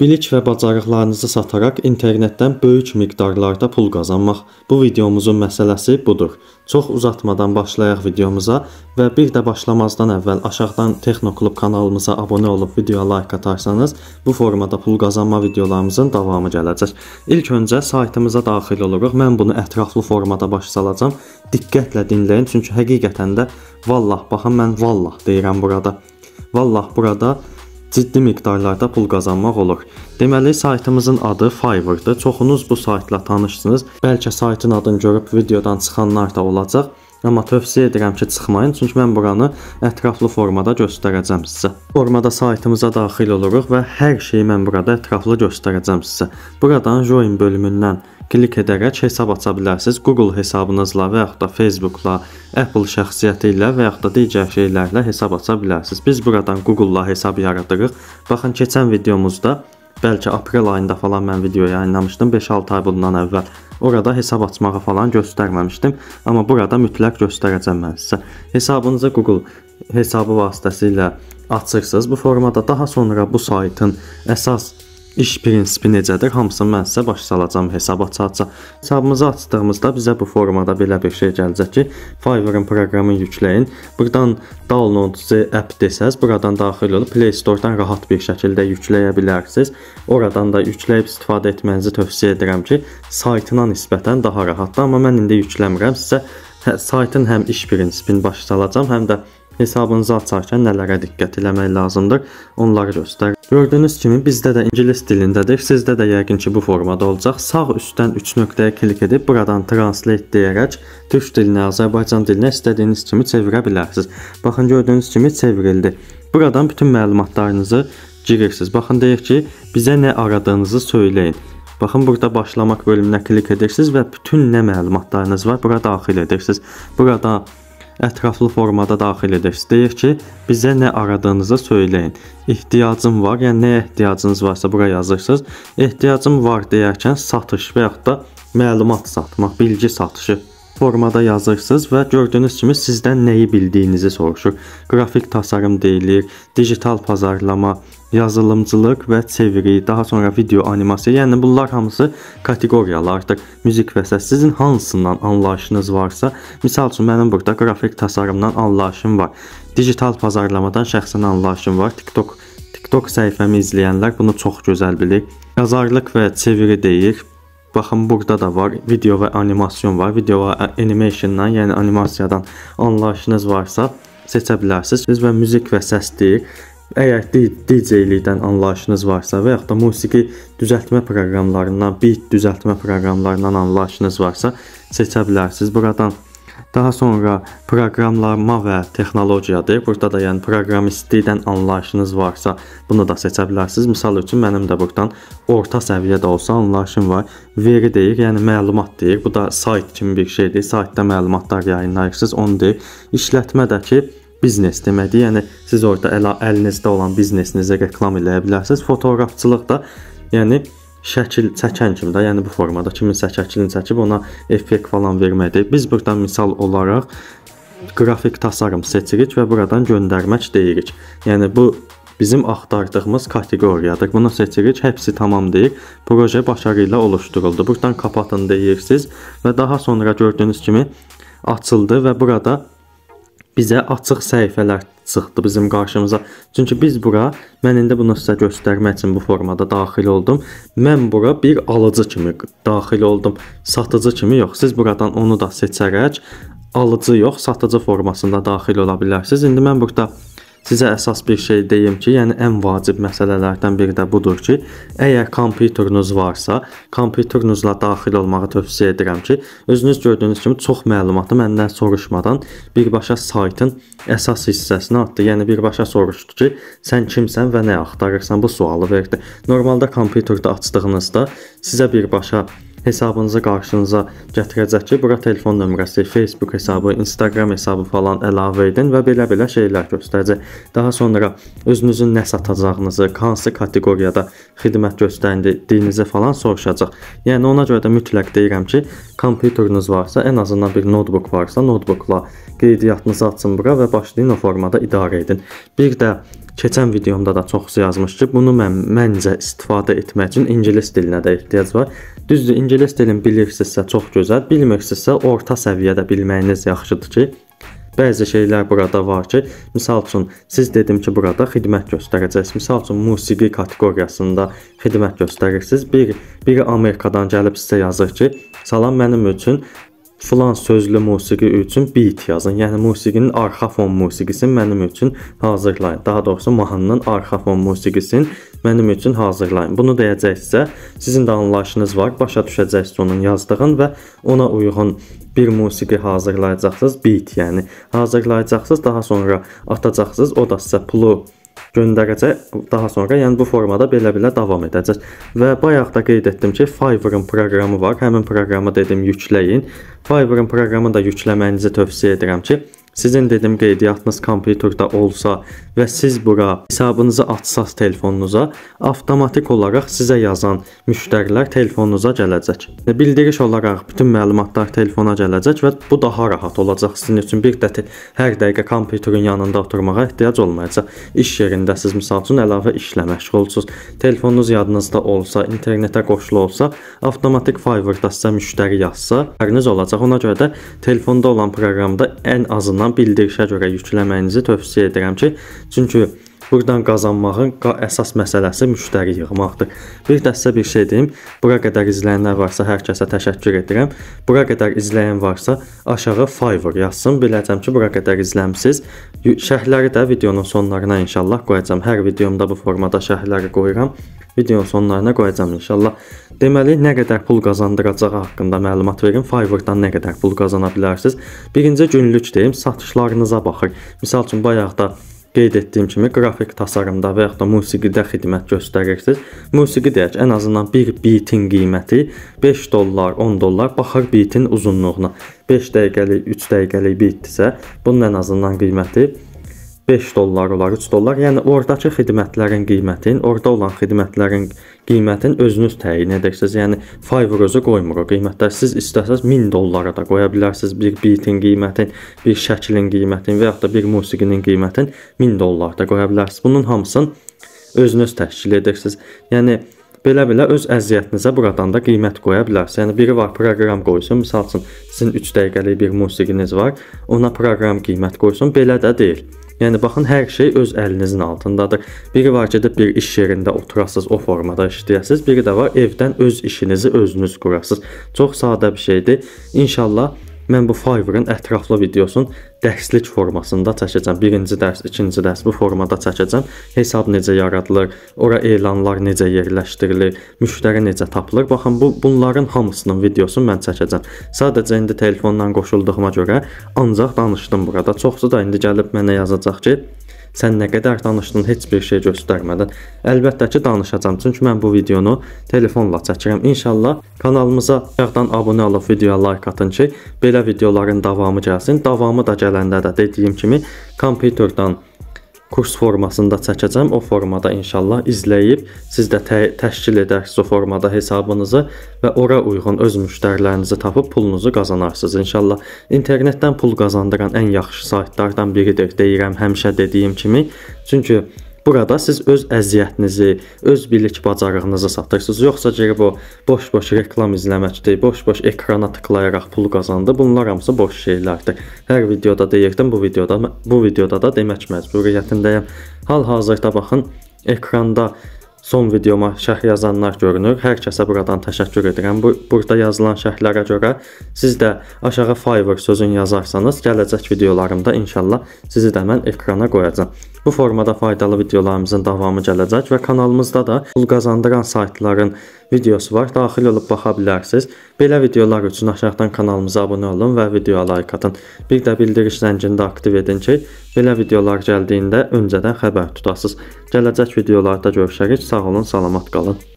Bilik və bacarıqlarınızı sataraq internetdən böyük miqdarlarda pul qazanmaq. Bu videomuzun məsələsi budur. Çox uzatmadan başlayaq videomuza və bir də başlamazdan əvvəl aşağıdan Texnoklub kanalımıza abunə olub videoya like atarsanız, bu formada pul qazanma videolarımızın davamı gələcək. İlk öncə saytımıza daxil oluruq. Mən bunu ətraflı formada başa salacağam. Diqqətlə dinləyin, çünki həqiqətən də vallah baxın mən vallah deyirəm burada. Vallah burada ciddi miqdarlarda pul qazanmaq olur. Deməli, saytımızın adı Fiverr-dır. Çoxunuz bu saytla tanışsınız. Bəlkə saytın adını görüb videodan çıxanlar da olacaq. Amma tövsiyə edirəm ki, çıxmayın, çünki mən buranı ətraflı formada göstərəcəm sizə. Formada saytımıza daxil oluruq və hər şeyi mən burada ətraflı göstərəcəm sizə. Buradan join bölümündən klik edərək hesab aça bilərsiniz. Google hesabınızla və yaxud da Facebookla, Apple şəxsiyyəti ilə və yaxud da digər şeylərlə hesab aça bilərsiniz. Biz buradan Google-la hesab yaradırıq. Baxın, keçən videomuzda bəlkə aprel ayında falan mən video yayınlamışdım 5-6 ay bundan əvvəl. Orada hesab açmağı falan göstərməmişdim, amma burada mütləq göstərəcəm mən sizə. Hesabınızı Google hesabı vasitəsilə açırsınız bu formada. Daha sonra bu saytın əsas İş prinsipi necədir? Hamısını mən sizə başa salacam, hesab açacağam. Hesabımızı açdığımızda bizə bu formada belə bir şey gələcək ki, Fiverr-in proqramını yükləyin. Buradan download app desəz, buradan daxil olub Play Store-dan rahat bir şəkildə yükləyə bilərsiniz. Oradan da yükləyib istifadə etmənizi tövsiyə edirəm ki, saytına nisbətən daha rahatdır, amma mən indi yükləmirəm. Sizə hə, saytın həm iş prinsipini başa salacağam, həm də Hesabınızı açarkən nələrə diqqət eləmək lazımdır, onları göstər. Gördüyünüz kimi bizdə də ingilis dilindədir, sizdə də yəqin ki, bu formada olacaq. Sağ üstdən 3 nöqtəyə klik edib buradan translate deyərək türk dilinə, Azərbaycan dilinə istədiyiniz kimi çevirə bilərsiniz. Baxın, gördüyünüz kimi çevrildi. Buradan bütün məlumatlarınızı girirsiniz. Baxın, deyir ki, bizə nə aradığınızı söyləyin. Baxın, burada başlamaq bölümünə klik edirsiniz və bütün nə məlumatlarınız var bura daxil edirsiniz. Burada ətraflı formada daxil edir. Deyir ki, bizə nə aradığınızı söyləyin. Ehtiyacım var, yəni nəyə ehtiyacınız varsa bura yazırsınız. Ehtiyacım var deyərkən satış və yaxud da məlumat satmaq, bilgi satışı formada yazırsınız və gördüyünüz kimi sizdən nəyi bildiyinizi soruşur. Qrafik tasarım deyilir, digital pazarlama, yazılımçılıq və çeviri, daha sonra video animasiya, yəni bunlar hamısı kateqoriyalardır. Müzik və səs sizin hansından anlayışınız varsa, misal üçün mənim burada qrafik tasarımdan anlayışım var. Digital pazarlamadan şəxsən anlayışım var. TikTok TikTok səhifəmi izləyənlər bunu çox gözəl bilir. Yazarlıq və çeviri deyir. Baxın burada da var video və animasiyon var. Video və animationdan, yəni animasiyadan anlayışınız varsa seçə bilərsiniz. Siz və müzik və səs deyir. Əgər DJ-likdən anlayışınız varsa və yaxud da musiqi düzəltmə proqramlarından, beat düzəltmə proqramlarından anlayışınız varsa, seçə bilərsiniz buradan. Daha sonra proqramlama və texnologiyadır. Burada da yəni proqramistlikdən anlayışınız varsa, bunu da seçə bilərsiniz. Məsəl üçün mənim də burdan orta səviyyədə olsa anlayışım var. Veri deyir, yəni məlumat deyir. Bu da sayt kimi bir şeydir. Saytda məlumatlar yayınlayırsınız, onu deyir. İşlətmədəki biznes deməkdir. Yəni siz orada əl əlinizdə olan biznesinizə reklam eləyə bilərsiniz. Fotoqrafçılıq da yəni şəkil çəkən kimi də, yəni bu formada kiminsə şəklini çəkib ona effekt falan verməkdir. Biz burdan misal olaraq qrafik tasarım seçirik və buradan göndərmək deyirik. Yəni bu bizim axtardığımız kateqoriyadır. Bunu seçirik, hepsi tamam deyir. Proje başarı ilə oluşturuldu. Burdan kapatın deyirsiz və daha sonra gördüyünüz kimi açıldı və burada bizə açıq səhifələr çıxdı bizim qarşımıza. Çünki biz bura, mən indi bunu sizə göstərmək üçün bu formada daxil oldum. Mən bura bir alıcı kimi daxil oldum, satıcı kimi yox. Siz buradan onu da seçərək alıcı yox, satıcı formasında daxil ola bilərsiniz. İndi mən burada Sizə əsas bir şey deyim ki, yəni ən vacib məsələlərdən biri də budur ki, əgər kompüteriniz varsa, kompüterinizlə daxil olmağı tövsiyə edirəm ki, özünüz gördüyünüz kimi çox məlumatı məndən soruşmadan birbaşa saytın əsas hissəsinə atdı. Yəni birbaşa soruşdu ki, sən kimsən və nə axtarırsan bu sualı verdi. Normalda kompüterdə açdığınızda sizə birbaşa hesabınızı qarşınıza gətirəcək ki, bura telefon nömrəsi, Facebook hesabı, Instagram hesabı falan əlavə edin və belə-belə şeylər göstərəcək. Daha sonra özünüzün nə satacağınızı, hansı kateqoriyada xidmət göstərdiyinizi falan soruşacaq. Yəni ona görə də mütləq deyirəm ki, kompüteriniz varsa, ən azından bir notebook varsa, notebookla qeydiyyatınızı açın bura və başlayın o formada idarə edin. Bir də Keçən videomda da çoxsu yazmış ki, bunu mən məncə istifadə etmək üçün ingilis dilinə də ehtiyac var. Düzdür, ingilis dilini bilirsinizsə çox gözəl, bilmirsinizsə orta səviyyədə bilməyiniz yaxşıdır ki, Bəzi şeylər burada var ki, misal üçün siz dedim ki, burada xidmət göstərəcəksiniz. Misal üçün musiqi kateqoriyasında xidmət göstərirsiniz. Bir biri Amerikadan gəlib sizə yazır ki, salam mənim üçün filan sözlü musiqi üçün beat yazın. Yəni musiqinin arxa fon musiqisini mənim üçün hazırlayın. Daha doğrusu mahnının arxa fon musiqisini mənim üçün hazırlayın. Bunu deyəcəksə, sizin də anlayışınız var, başa düşəcəksiniz onun yazdığın və ona uyğun bir musiqi hazırlayacaqsınız, beat yəni hazırlayacaqsınız, daha sonra atacaqsınız, o da sizə pulu göndərəcək daha sonra, yəni bu formada belə-belə davam edəcək. Və bayaq da qeyd etdim ki, Fiverr-ın proqramı var. Həmin proqramı dedim yükləyin. Fiverr-ın proqramını da yükləməyinizi tövsiyə edirəm ki, Sizin dediyim qeydiyyatınız kompüterdə olsa və siz bura hesabınızı açsaz telefonunuza, avtomatik olaraq sizə yazan müştərilər telefonunuza gələcək. Bildiriş olaraq bütün məlumatlar telefona gələcək və bu daha rahat olacaq sizin üçün. Bir dəfə hər dəqiqə kompüterin yanında oturmağa ehtiyac olmayacaq. İş yerindəsiz, məsəl üçün əlavə işlə məşğulsunuz. Telefonunuz yadınızda olsa, internetə qoşulu olsa, avtomatik Fiverr-da sizə müştəri yazsa, həriniz olacaq. Ona görə də telefonda olan proqramda ən azından alınan bildirişə görə yükləməyinizi tövsiyə edirəm ki, çünki Buradan qazanmağın əsas məsələsi müştəri yığmaqdır. Bir də sizə bir şey deyim. Bura qədər izləyənlər varsa, hər kəsə təşəkkür edirəm. Bura qədər izləyən varsa, aşağı Fiverr yazsın. Biləcəm ki, bura qədər izləmisiz. Şərhləri də videonun sonlarına inşallah qoyacam. Hər videomda bu formada şərhləri qoyuram. Videonun sonlarına qoyacam inşallah. Deməli, nə qədər pul qazandıracağı haqqında məlumat verin. Fiverr-dan nə qədər pul qazana bilərsiniz? Birinci günlük deyim, satışlarınıza baxın. Məsəl üçün bayaqda qeyd etdiyim kimi qrafik tasarımda və yaxud da musiqidə xidmət göstərirsiniz. Musiqi deyək, ən azından bir bitin qiyməti 5 dollar, 10 dollar baxır bitin uzunluğuna. 5 dəqiqəlik, 3 dəqiqəlik bitdirsə, bunun ən azından qiyməti 5 dollar olar, 3 dollar. Yəni ordakı xidmətlərin qiymətin, orada olan xidmətlərin qiymətin özünüz təyin edirsiniz. Yəni Fiverr özü qoymur o qiymətlər. Siz istəsəz 1000 dollara da qoya bilərsiniz bir beatin qiymətin, bir şəklin qiymətin və yaxud da bir musiqinin qiymətin 1000 dollar da qoya bilərsiniz. Bunun hamısını özünüz təşkil edirsiniz. Yəni Belə-belə öz əziyyətinizə buradan da qiymət qoya bilərsiniz. Yəni biri var proqram qoysun, məsəl üçün sizin 3 dəqiqəlik bir musiqiniz var, ona proqram qiymət qoysun, belə də deyil. Yəni baxın, hər şey öz əlinizin altındadır. Biri var gedib bir iş yerində oturasınız, o formada işləyəsiniz. Biri də var evdən öz işinizi özünüz qurasınız. Çox sadə bir şeydir. İnşallah Mən bu Fiverr-in ətraflı videosunu dərslik formasında çəkəcəm. Birinci dərs, ikinci dərs bu formada çəkəcəm. Hesab necə yaradılır, ora elanlar necə yerləşdirilir, müştəri necə tapılır. Baxın, bu bunların hamısının videosunu mən çəkəcəm. Sadəcə indi telefondan qoşulduğuma görə ancaq danışdım burada. Çoxsu da indi gəlib mənə yazacaq ki, Sən nə qədər danışdın, heç bir şey göstərmədən. Əlbəttə ki, danışacağam, çünki mən bu videonu telefonla çəkirəm. İnşallah kanalımıza aşağıdan abunə olub videoya like atın ki, belə videoların davamı gəlsin. Davamı da gələndə də dediyim kimi kompüterdən kurs formasında çəkəcəm. O formada inşallah izləyib siz də tə təşkil edərsiniz o formada hesabınızı və ora uyğun öz müştərilərinizi tapıb pulunuzu qazanarsınız. İnşallah internetdən pul qazandıran ən yaxşı saytlardan biridir deyirəm həmişə dediyim kimi. Çünki Burada siz öz əziyyətinizi, öz bilik bacarığınızı satırsınız. Yoxsa girib o boş-boş reklam izləməkdir, boş-boş ekrana tıklayaraq pul qazandı. Bunlar hamısı boş şeylərdir. Hər videoda deyirdim, bu videoda bu videoda da demək məcburiyyətindəyəm. Hal-hazırda baxın, ekranda Son videoma şərh yazanlar görünür. Hər kəsə buradan təşəkkür edirəm. Bu burada yazılan şərhlərə görə siz də aşağı Fiverr sözün yazarsanız, gələcək videolarımda inşallah sizi də mən ekrana qoyacağam. Bu formada faydalı videolarımızın davamı gələcək və kanalımızda da pul qazandıran saytların videosu var. Daxil olub baxa bilərsiniz. Belə videolar üçün aşağıdan kanalımıza abunə olun və videoya like atın. Bir də bildiriş zəngini də aktiv edin ki, belə videolar gəldiyində öncədən xəbər tutasınız. Gələcək videolarda görüşərik. Sağ olun, salamat qalın.